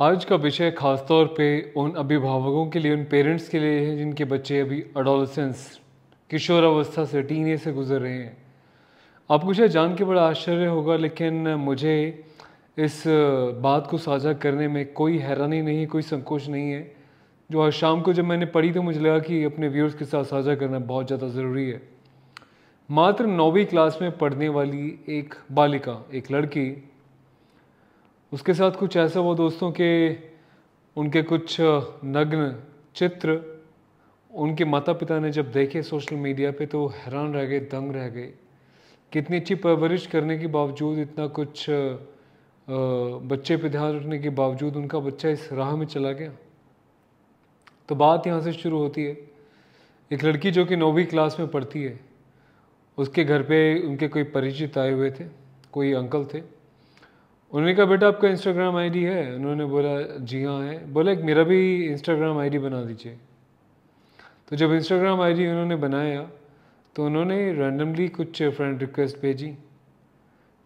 आज का विषय खासतौर पे उन अभिभावकों के लिए उन पेरेंट्स के लिए है जिनके बच्चे अभी अडोलसेंस किशोरावस्था से टीन से गुजर रहे हैं आपको शायद जान के बड़ा आश्चर्य होगा लेकिन मुझे इस बात को साझा करने में कोई हैरानी नहीं कोई संकोच नहीं है जो आज शाम को जब मैंने पढ़ी तो मुझे लगा कि अपने व्यूअर्स के साथ साझा करना बहुत ज़्यादा ज़रूरी है मात्र नौवीं क्लास में पढ़ने वाली एक बालिका एक लड़की उसके साथ कुछ ऐसा हुआ दोस्तों के उनके कुछ नग्न चित्र उनके माता पिता ने जब देखे सोशल मीडिया पे तो हैरान रह गए दंग रह गए कितनी अच्छी परवरिश करने के बावजूद इतना कुछ बच्चे पे ध्यान रखने के बावजूद उनका बच्चा इस राह में चला गया तो बात यहाँ से शुरू होती है एक लड़की जो कि नौवीं क्लास में पढ़ती है उसके घर पे उनके कोई परिचित आए हुए थे कोई अंकल थे उन्होंने कहा बेटा आपका इंस्टाग्राम आईडी है उन्होंने बोला जी हाँ है बोला एक मेरा भी इंस्टाग्राम आईडी बना दीजिए तो जब इंस्टाग्राम आईडी उन्होंने बनाया तो उन्होंने रैंडमली कुछ फ्रेंड रिक्वेस्ट भेजी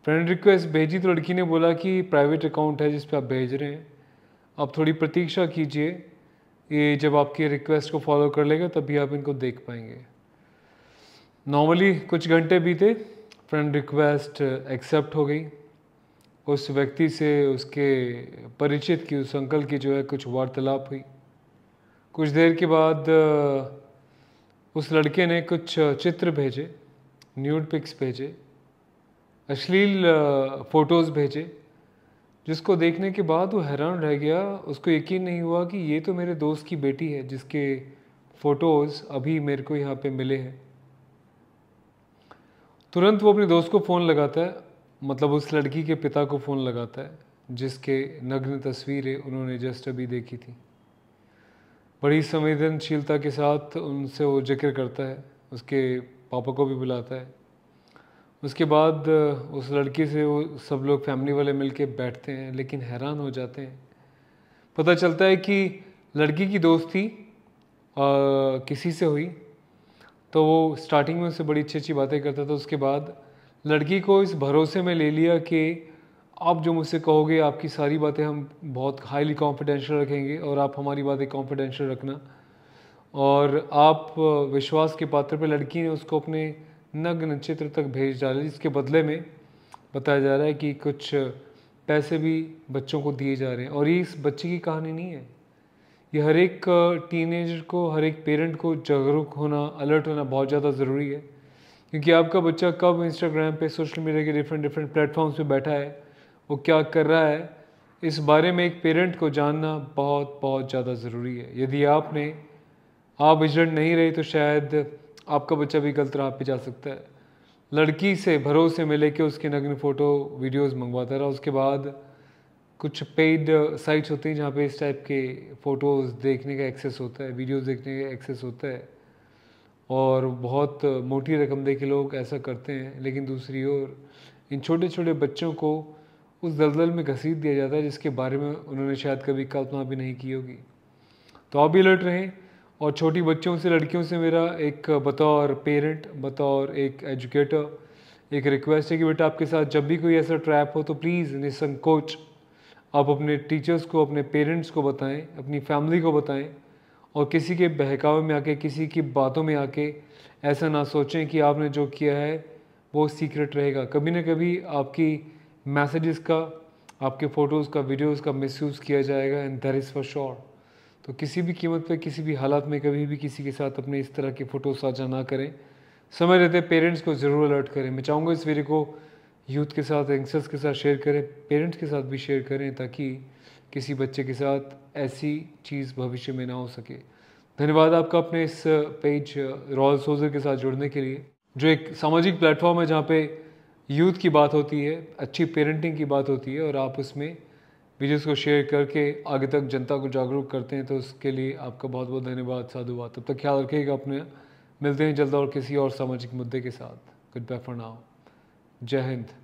फ्रेंड रिक्वेस्ट भेजी तो लड़की ने बोला कि प्राइवेट अकाउंट है जिस पर आप भेज रहे हैं आप थोड़ी प्रतीक्षा कीजिए ये जब आपकी रिक्वेस्ट को फॉलो कर लेगा तभी आप इनको देख पाएंगे नॉर्मली कुछ घंटे बीते फ्रेंड रिक्वेस्ट एक्सेप्ट हो गई उस व्यक्ति से उसके परिचित की उस अंकल की जो है कुछ वार्तालाप हुई कुछ देर के बाद उस लड़के ने कुछ चित्र भेजे न्यूड पिक्स भेजे अश्लील फ़ोटोज़ भेजे जिसको देखने के बाद वो हैरान रह गया उसको यकीन नहीं हुआ कि ये तो मेरे दोस्त की बेटी है जिसके फ़ोटोज़ अभी मेरे को यहाँ पे मिले हैं तुरंत वो अपने दोस्त को फ़ोन लगाता है मतलब उस लड़की के पिता को फ़ोन लगाता है जिसके नग्न तस्वीरें उन्होंने जस्ट अभी देखी थी बड़ी संवेदनशीलता के साथ उनसे वो जिक्र करता है उसके पापा को भी बुलाता है उसके बाद उस लड़की से वो सब लोग फैमिली वाले मिल बैठते हैं लेकिन हैरान हो जाते हैं पता चलता है कि लड़की की दोस्ती किसी से हुई तो वो स्टार्टिंग में उससे बड़ी अच्छी अच्छी बातें करता था उसके बाद लड़की को इस भरोसे में ले लिया कि आप जो मुझसे कहोगे आपकी सारी बातें हम बहुत हाईली कॉन्फिडेंशियल रखेंगे और आप हमारी बातें कॉन्फिडेंशियल रखना और आप विश्वास के पात्र पर लड़की ने उसको अपने नग्न चित्र तक भेज डाला जिसके बदले में बताया जा रहा है कि कुछ पैसे भी बच्चों को दिए जा रहे हैं और ये इस बच्चे की कहानी नहीं है ये हर एक टीनेजर को हर एक पेरेंट को जागरूक होना अलर्ट होना बहुत ज़्यादा ज़रूरी है क्योंकि आपका बच्चा कब इंस्टाग्राम पे सोशल मीडिया के डिफरेंट डिफरेंट प्लेटफॉर्म्स पे बैठा है वो क्या कर रहा है इस बारे में एक पेरेंट को जानना बहुत बहुत ज़्यादा ज़रूरी है यदि आपने आप विजन नहीं रहे तो शायद आपका बच्चा भी गलत राह पे जा सकता है लड़की से भरोसे में लेके उसके नग्न फ़ोटो वीडियोस मंगवाता रहा उसके बाद कुछ पेड साइट्स होती हैं जहाँ पे इस टाइप के फ़ोटोज़ देखने का एक्सेस होता है वीडियोस देखने का एक्सेस होता है और बहुत मोटी रकम दे के लोग ऐसा करते हैं लेकिन दूसरी ओर इन छोटे छोटे बच्चों को उस दलदल में घसीट दिया जाता है जिसके बारे में उन्होंने शायद कभी कल्पना भी नहीं की होगी तो आप भी अलर्ट रहें और छोटी बच्चों से लड़कियों से मेरा एक बतौर पेरेंट बतौर एक एजुकेटर एक रिक्वेस्ट है कि बेटा आपके साथ जब भी कोई ऐसा ट्रैप हो तो प्लीज़ निसंकोच आप अपने टीचर्स को अपने पेरेंट्स को बताएं अपनी फैमिली को बताएं और किसी के बहकावे में आके किसी की बातों में आके ऐसा ना सोचें कि आपने जो किया है वो सीक्रेट रहेगा कभी ना कभी आपकी मैसेजेस का आपके फ़ोटोज़ का वीडियोज़ का मिसयूज़ किया जाएगा and that is for sure तो किसी भी कीमत पे किसी भी हालात में कभी भी किसी के साथ अपने इस तरह के फ़ोटो साझा ना करें समय रहते पेरेंट्स को ज़रूर अलर्ट करें मैं चाहूँगा इस वीडियो को यूथ के साथ यंगस्टर्स के साथ शेयर करें पेरेंट्स के साथ भी शेयर करें ताकि किसी बच्चे के साथ ऐसी चीज़ भविष्य में ना हो सके धन्यवाद आपका अपने इस पेज रॉयल सोजर के साथ जुड़ने के लिए जो एक सामाजिक प्लेटफॉर्म है जहाँ पे यूथ की बात होती है अच्छी पेरेंटिंग की बात होती है और आप उसमें वीडियोस को शेयर करके आगे तक जनता को जागरूक करते हैं तो उसके लिए आपका बहुत बहुत धन्यवाद साधुवाद तब तक ख्याल रखिएगा अपने मिलते हैं जल्द और किसी और सामाजिक मुद्दे के साथ गुड बाय फॉर नाउ जय हिंद